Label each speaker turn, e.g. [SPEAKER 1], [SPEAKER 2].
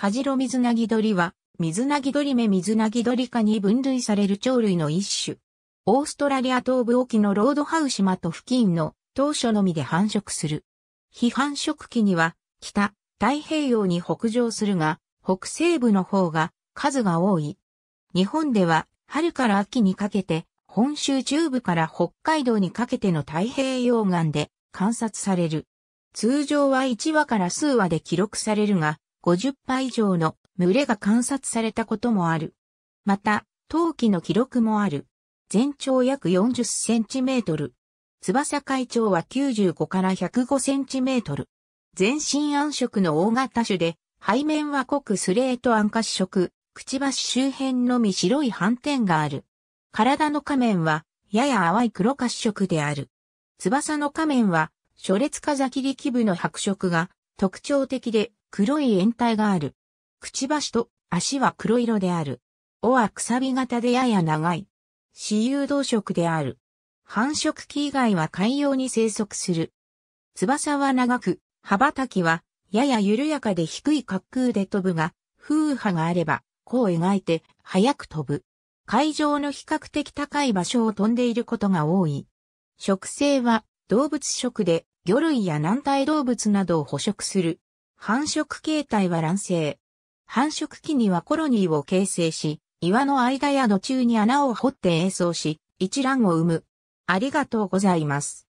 [SPEAKER 1] ハジロミズナギドリは、ミズナギドリ目ミズナギドリ科に分類される鳥類の一種。オーストラリア東部沖のロードハウ島と付近の当初のみで繁殖する。非繁殖期には、北、太平洋に北上するが、北西部の方が数が多い。日本では、春から秋にかけて、本州中部から北海道にかけての太平洋岸で観察される。通常は1話から数話で記録されるが、50羽以上の群れが観察されたこともある。また、陶器の記録もある。全長約40センチメートル。翼海長は95から105センチメートル。全身暗色の大型種で、背面は濃くスレート暗褐色、くちばし周辺のみ白い斑点がある。体の仮面は、やや淡い黒褐色である。翼の仮面は、初列風切り基部の白色が特徴的で、黒い円体がある。くちばしと足は黒色である。尾はくさび型でやや長い。私有動植である。繁殖期以外は海洋に生息する。翼は長く、羽ばたきは、やや緩やかで低い滑空で飛ぶが、風波があれば、弧を描いて、早く飛ぶ。海上の比較的高い場所を飛んでいることが多い。食性は動物食で魚類や軟体動物などを捕食する。繁殖形態は卵生。繁殖期にはコロニーを形成し、岩の間や土中に穴を掘って営巣し、一卵を生む。ありがとうございます。